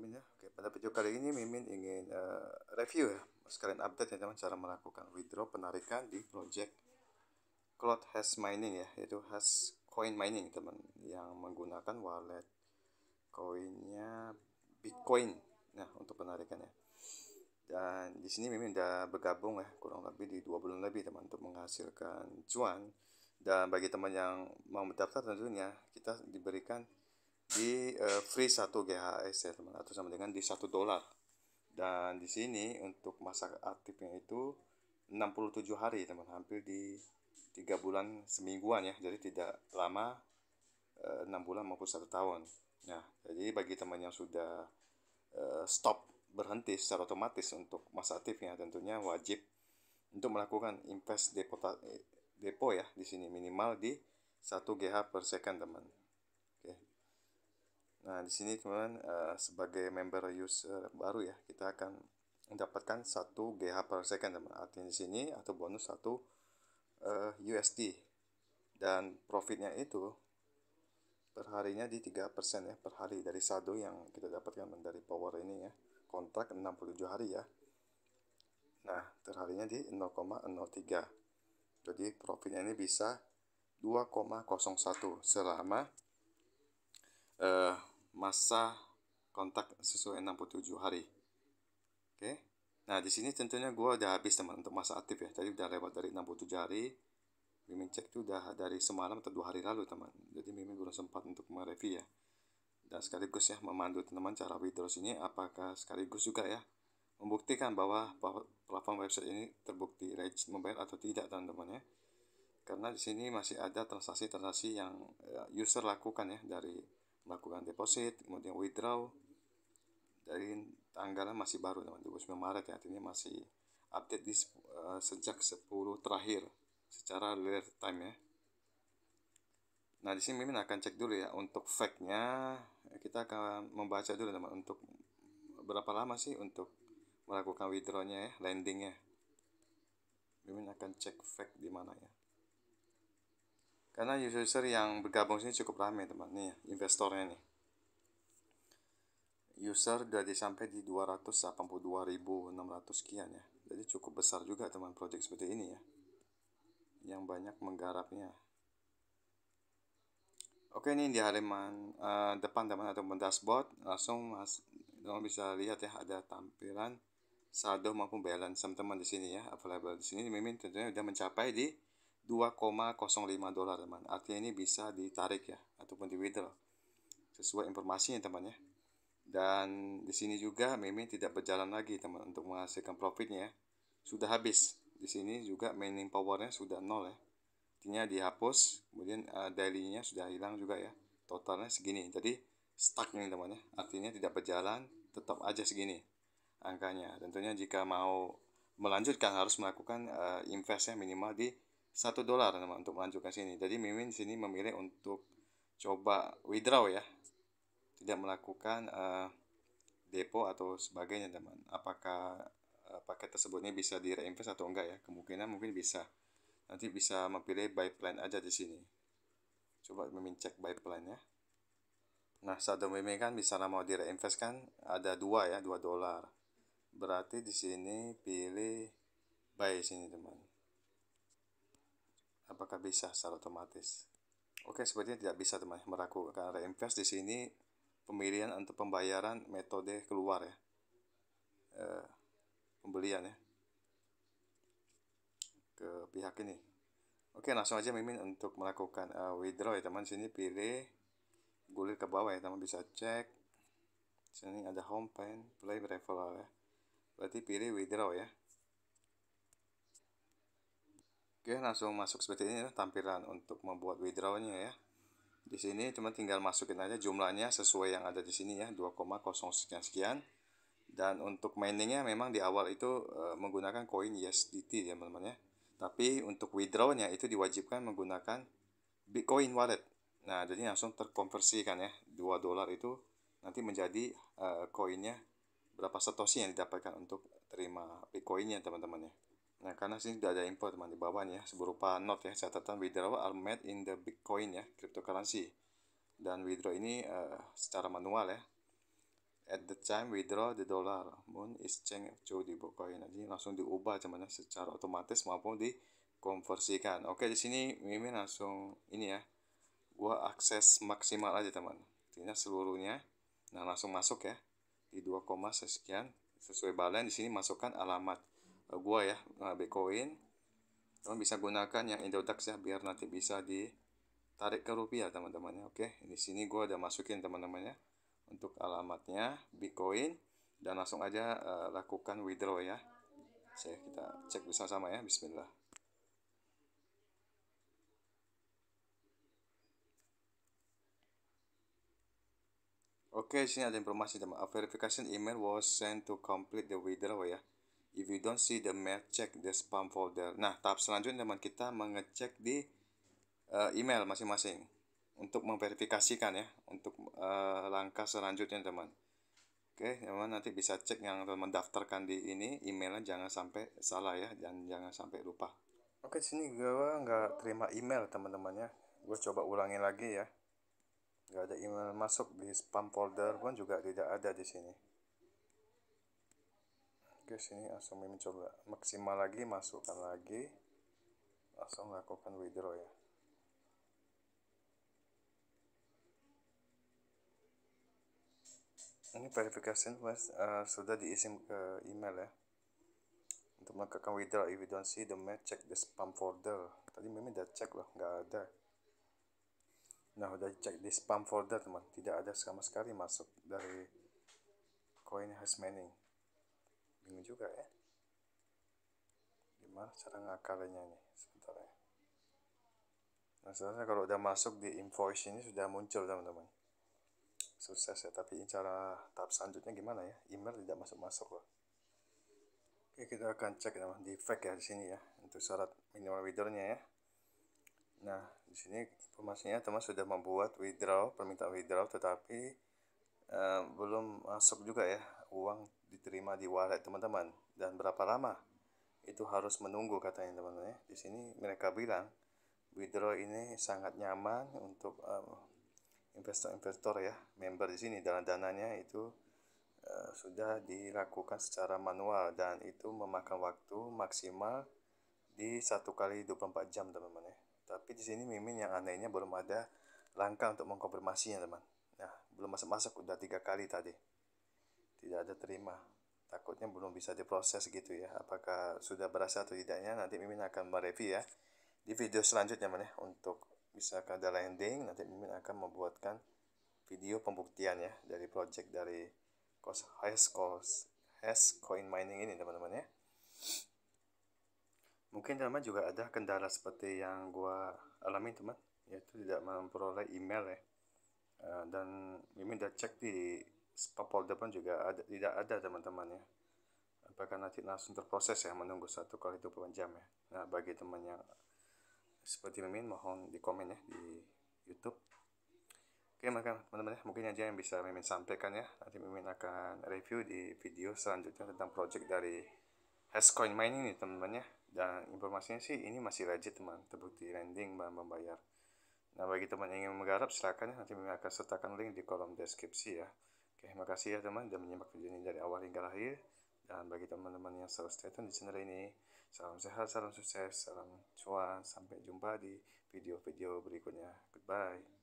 Mimin ya. Oke, pada video kali ini Mimin ingin uh, review ya, sekalian update ya teman cara melakukan withdraw penarikan di project Cloud Hash Mining ya, yaitu Hash Coin Mining teman yang menggunakan wallet koinnya Bitcoin. Nah, untuk penarikannya. Dan di sini Mimin udah bergabung ya, kurang lebih di dua bulan lebih teman untuk menghasilkan cuan. Dan bagi teman yang mau mendaftar tentunya kita diberikan di uh, eh, free 1 GHS ya teman atau sama dengan di 1 dolar. Dan di sini untuk masa aktifnya itu 67 hari teman hampir di 3 bulan semingguan ya. Jadi tidak lama uh, eh, 6 bulan maupun 1 tahun. Nah, jadi bagi teman yang sudah uh, stop berhenti secara otomatis untuk masa aktifnya tentunya wajib untuk melakukan invest depo, depo ya di sini minimal di 1 GH per second teman Nah, di sini teman uh, eh, sebagai member user baru ya, kita akan mendapatkan 1 GH per second teman. Artinya di sini atau bonus 1 uh, eh, USD. Dan profitnya itu perharinya di 3% ya per hari dari saldo yang kita dapatkan dari power ini ya. Kontrak 67 hari ya. Nah, terharinya di 0,03. Jadi profitnya ini bisa 2,01 selama uh, masa kontak sesuai 67 hari. Oke. Okay. Nah, di sini tentunya gua udah habis teman untuk masa aktif ya. Tadi udah lewat dari 67 hari. Mimin cek tuh udah dari semalam atau dua hari lalu teman. Jadi Mimin belum sempat untuk mereview ya. Dan sekaligus ya memandu teman cara withdraw sini, apakah sekaligus juga ya membuktikan bahwa platform website ini terbukti rich membayar atau tidak teman-teman ya karena di sini masih ada transaksi-transaksi yang eh, user lakukan ya dari melakukan deposit kemudian withdraw dari tanggalnya masih baru teman 29 Maret ya artinya masih update di uh, sejak 10 terakhir secara real time ya nah di sini mimin akan cek dulu ya untuk fact-nya kita akan membaca dulu teman untuk berapa lama sih untuk melakukan withdraw-nya ya landing-nya mimin akan cek fact di mana ya karena user-user yang bergabung sini cukup ramai teman nih investornya nih user sudah sampai di 282.600 kian ya jadi cukup besar juga teman project seperti ini ya yang banyak menggarapnya oke ini di halaman uh, depan teman atau dashboard langsung mas, teman bisa lihat ya ada tampilan saldo maupun balance teman di sini ya available di sini mimin tentunya sudah mencapai di 2,05 dolar teman artinya ini bisa ditarik ya ataupun di withdraw sesuai informasinya teman ya dan di sini juga mimin tidak berjalan lagi teman untuk menghasilkan profitnya ya. sudah habis di sini juga mining powernya sudah nol ya artinya dihapus kemudian uh, dailynya sudah hilang juga ya totalnya segini jadi stuck nih teman ya artinya tidak berjalan tetap aja segini angkanya tentunya jika mau melanjutkan harus melakukan uh, investnya minimal di satu dolar teman untuk melanjutkan sini jadi mimin sini memilih untuk coba withdraw ya tidak melakukan uh, depo atau sebagainya teman apakah uh, paket tersebut bisa direinvest atau enggak ya kemungkinan mungkin bisa nanti bisa memilih buy plan aja di sini coba mimin cek buy plan ya nah saat mimin kan misalnya mau direinvest kan ada dua ya dua dolar berarti di sini pilih buy sini teman apakah bisa secara otomatis? Oke, sepertinya tidak bisa teman-teman meraku karena reinvest di sini pemilihan untuk pembayaran metode keluar ya. E, pembelian ya ke pihak ini. Oke, langsung aja Mimin untuk melakukan uh, withdraw ya teman. Sini pilih gulir ke bawah ya teman bisa cek. Sini ada home pen, play referral ya. Berarti pilih withdraw ya. Oke, langsung masuk seperti ini ya, tampilan untuk membuat withdrawnya ya. Di sini cuma tinggal masukin aja jumlahnya sesuai yang ada di sini ya, 2,0 sekian sekian. Dan untuk miningnya memang di awal itu e, menggunakan koin USDT ya teman-teman ya. Tapi untuk withdrawnya itu diwajibkan menggunakan Bitcoin wallet. Nah, jadi langsung terkonversikan ya. 2 dolar itu nanti menjadi eh, koinnya e, berapa satoshi yang didapatkan untuk terima Bitcoinnya teman-teman ya. Nah, karena sini sudah ada info teman di bawah nih ya, berupa note ya, catatan withdraw are made in the Bitcoin ya, cryptocurrency. Dan withdraw ini uh, secara manual ya. At the time withdraw the dollar, moon is changed to the Bitcoin. Jadi nah, langsung diubah cuman ya, secara otomatis maupun dikonversikan. Oke, di sini Mimin langsung ini ya, gua akses maksimal aja teman. Artinya seluruhnya. Nah, langsung masuk ya di 2, sekian sesuai balen di sini masukkan alamat Eh, gua ya Bitcoin teman bisa gunakan yang Indodax ya biar nanti bisa ditarik ke rupiah teman-teman ya oke di sini gua udah masukin teman-teman ya untuk alamatnya Bitcoin dan langsung aja uh, lakukan withdraw ya saya kita cek bersama-sama ya Bismillah Oke, okay, sini ada informasi teman. A verification email was sent to complete the withdrawal ya. If you don't see the mail, check the spam folder. Nah, tahap selanjutnya teman kita mengecek di uh, email masing-masing untuk memverifikasikan ya, untuk uh, langkah selanjutnya teman. Oke, teman nanti bisa cek yang teman daftarkan di ini emailnya jangan sampai salah ya dan jangan sampai lupa. Oke, sini gue nggak terima email teman-teman ya. Gue coba ulangi lagi ya. Nggak ada email masuk di spam folder pun juga tidak ada di sini oke sini langsung coba maksimal lagi masukkan lagi langsung lakukan withdraw ya ini verifikasi uh, sudah diisi ke email ya untuk melakukan withdraw if you don't see the match check the spam folder tadi memang udah cek loh nggak ada nah udah cek di spam folder teman tidak ada sama sekali masuk dari coin has mining bingung juga ya gimana cara ngakalinnya nih sebentar ya nah sebenarnya kalau udah masuk di invoice ini sudah muncul teman-teman sukses ya tapi ini cara tahap selanjutnya gimana ya email tidak masuk-masuk loh Oke, kita akan cek nama di fake ya di sini ya untuk syarat minimal withdrawnya ya. Nah, di sini informasinya teman sudah membuat withdraw permintaan withdraw tetapi uh, belum masuk juga ya uang diterima di wallet teman-teman dan berapa lama itu harus menunggu katanya teman-teman ya. Di sini mereka bilang withdraw ini sangat nyaman untuk eh, investor-investor um, ya member di sini dan dananya itu uh, sudah dilakukan secara manual dan itu memakan waktu maksimal di satu kali 24 jam teman-teman ya. Tapi di sini Mimin yang anehnya belum ada langkah untuk mengkonfirmasinya teman. Nah belum masuk-masuk udah tiga kali tadi tidak ada terima takutnya belum bisa diproses gitu ya apakah sudah berhasil atau tidaknya nanti Mimin akan mereview ya di video selanjutnya mana ya. untuk bisa ada landing nanti Mimin akan membuatkan video pembuktian ya dari project dari cost hash cost has coin mining ini teman-teman ya mungkin teman juga ada kendala seperti yang gua alami teman yaitu tidak memperoleh email ya eh, dan Mimin udah cek di Polda pun juga ada, tidak ada teman-teman ya apakah nanti langsung terproses ya menunggu satu kali 20 jam ya nah bagi teman yang seperti Mimin mohon di komen ya di YouTube oke maka teman-teman ya, mungkin aja yang bisa Mimin sampaikan ya nanti Mimin akan review di video selanjutnya tentang project dari Hashcoin mining nih teman-teman ya dan informasinya sih ini masih legit teman terbukti lending dan membayar nah bagi teman yang ingin menggarap silakan ya nanti Mimin akan sertakan link di kolom deskripsi ya Oke, kasih ya teman sudah menyimak video ini dari awal hingga akhir. Dan bagi teman-teman yang selalu stay tune di channel ini, salam sehat, salam sukses, salam cuan. Sampai jumpa di video-video berikutnya. Goodbye.